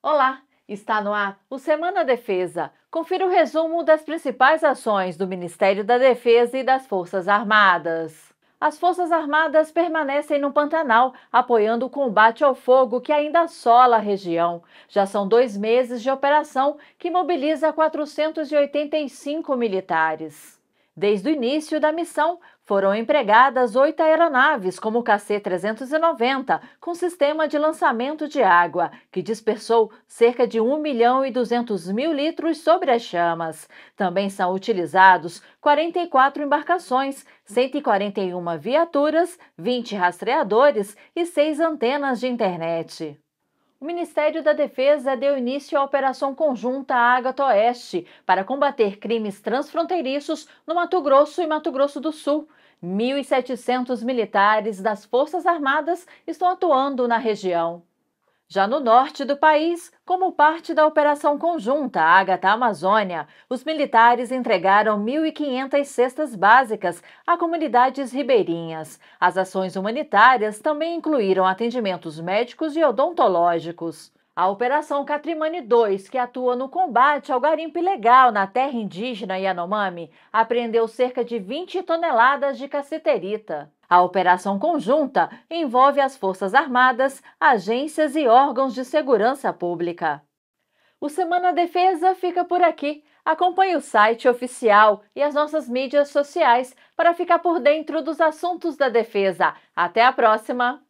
Olá, está no ar o Semana Defesa. Confira o resumo das principais ações do Ministério da Defesa e das Forças Armadas. As Forças Armadas permanecem no Pantanal, apoiando o combate ao fogo que ainda assola a região. Já são dois meses de operação que mobiliza 485 militares. Desde o início da missão, foram empregadas oito aeronaves, como o KC-390, com sistema de lançamento de água, que dispersou cerca de 1 milhão e 200 mil litros sobre as chamas. Também são utilizados 44 embarcações, 141 viaturas, 20 rastreadores e seis antenas de internet. O Ministério da Defesa deu início à Operação Conjunta Ágata Oeste para combater crimes transfronteiriços no Mato Grosso e Mato Grosso do Sul. 1.700 militares das Forças Armadas estão atuando na região. Já no norte do país, como parte da operação conjunta Ágata Amazônia, os militares entregaram 1.500 cestas básicas a comunidades ribeirinhas. As ações humanitárias também incluíram atendimentos médicos e odontológicos. A Operação Catrimani 2, que atua no combate ao garimpo ilegal na terra indígena Yanomami, apreendeu cerca de 20 toneladas de caceterita. A operação conjunta envolve as Forças Armadas, agências e órgãos de segurança pública. O Semana Defesa fica por aqui. Acompanhe o site oficial e as nossas mídias sociais para ficar por dentro dos assuntos da defesa. Até a próxima!